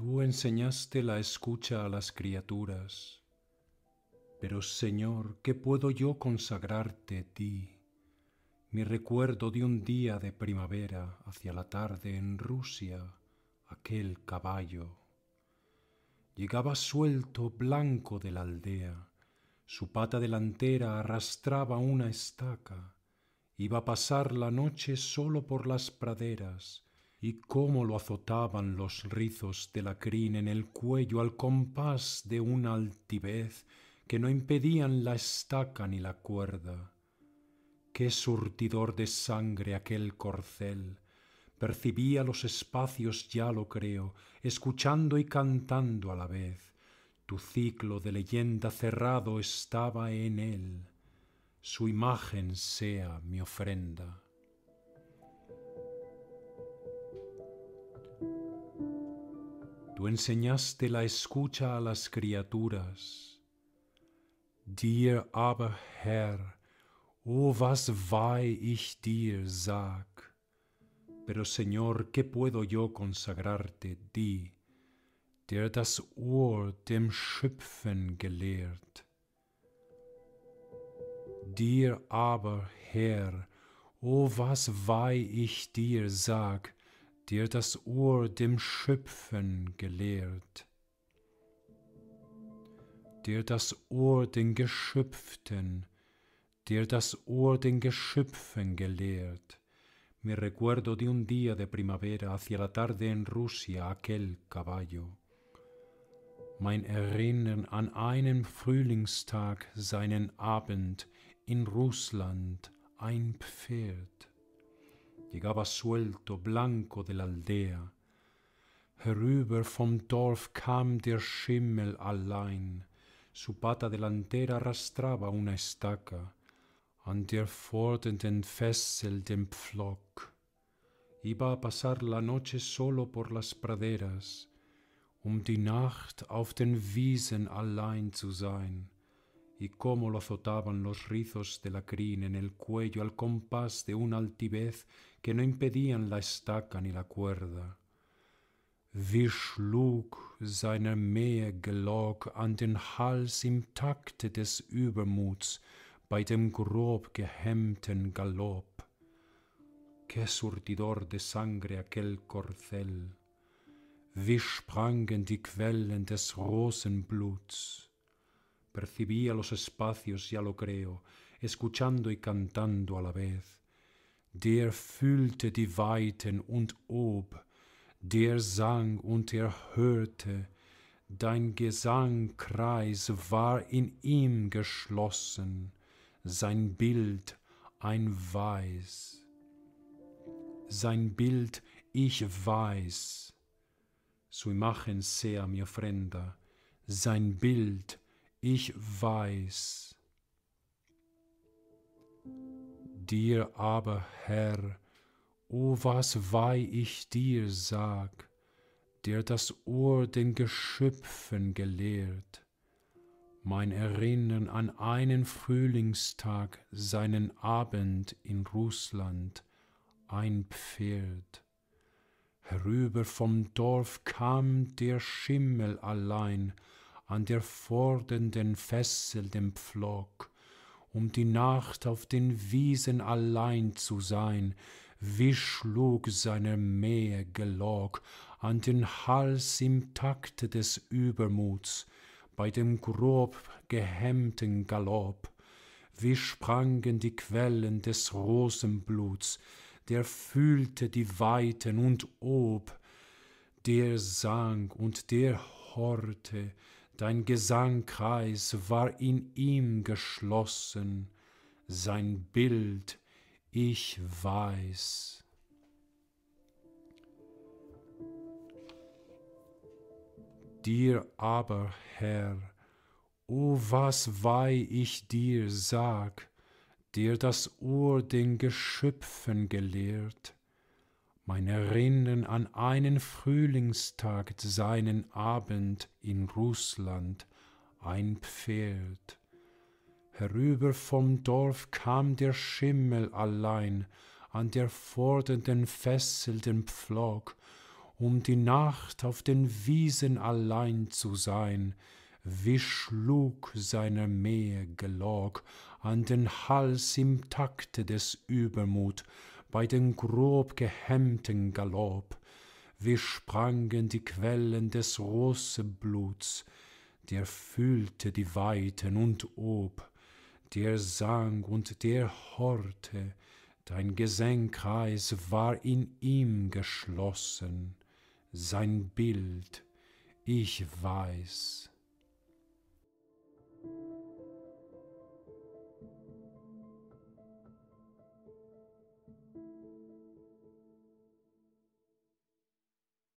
Tú enseñaste la escucha a las criaturas, pero Señor, ¿qué puedo yo consagrarte ti? Mi recuerdo de un día de primavera hacia la tarde en Rusia, aquel caballo. Llegaba suelto, blanco de la aldea, su pata delantera arrastraba una estaca, iba a pasar la noche solo por las praderas, y cómo lo azotaban los rizos de la crin en el cuello al compás de una altivez que no impedían la estaca ni la cuerda. Qué surtidor de sangre aquel corcel. Percibía los espacios, ya lo creo, escuchando y cantando a la vez. Tu ciclo de leyenda cerrado estaba en él. Su imagen sea mi ofrenda. Tú enseñaste la escucha a las criaturas. Dir aber, Herr, oh, was weih ich dir, sag. Pero Señor, ¿qué puedo yo consagrarte, di, der das Ohr dem Schöpfen gelehrt? Dir aber, Herr, oh, was weih ich dir, sag, dir das Ohr dem Schöpfen gelehrt, dir das Ohr den Geschöpften, dir das Ohr den Geschöpfen gelehrt. Me recuerdo de un día de primavera hacia la tarde en Rusia aquel caballo. Mein Erinnern an einen Frühlingstag, seinen Abend in Russland, ein Pferd llegaba suelto, blanco de la aldea. Herüber vom Dorf kam der Schimmel allein, su pata delantera arrastraba una estaca, an der fordernden Fessel den Pflock. Iba a pasar la noche solo por las praderas, um die Nacht auf den Wiesen allein zu sein, y cómo lo azotaban los rizos de la crin en el cuello al compás de una altivez que no impedían la estaca ni la cuerda. Wie schlug seine Mähe gelog an den Hals im Takte des Übermuts bei dem grob gehemmten Galopp. Qué surtidor de sangre aquel corcel! Wie sprangen die Quellen des Rosenbluts! percibía los espacios, ya lo creo, escuchando y cantando a la vez. Der fühlte die Weiten und ob, der sang und er hörte, dein Gesangkreis war in ihm geschlossen, sein Bild ein Weiß. Sein Bild ich weiß. Su imagen sea mi ofrenda, sein Bild ich weiß. Dir aber, Herr, o was weih ich dir sag, der das Ohr den Geschöpfen gelehrt, mein Erinnern an einen Frühlingstag, seinen Abend in Russland, ein Pferd. Herüber vom Dorf kam der Schimmel allein, an der fordernden Fessel dem Pflock, um die Nacht auf den Wiesen allein zu sein, wie schlug seiner Mähe gelog an den Hals im Takte des Übermuts, bei dem grob gehemmten Galopp, wie sprangen die Quellen des Rosenbluts, der fühlte die Weiten und ob, der sang und der horte, Dein Gesangkreis war in ihm geschlossen, sein Bild ich weiß. Dir aber, Herr, o oh, was weih ich dir sag, dir das Ohr den Geschöpfen gelehrt, mein Erinnern an einen Frühlingstag, seinen Abend in Russland, ein Pferd. Herüber vom Dorf kam der Schimmel allein an der fordernden Fessel den Pflock, um die Nacht auf den Wiesen allein zu sein, wie schlug seiner Mähe gelog an den Hals im Takte des Übermut, bei dem grob gehemmten galopp wir sprangen die quellen des rossebluts der füllte die weiten und ob der sang und der horte dein Gesenkreis war in ihm geschlossen sein bild ich weiß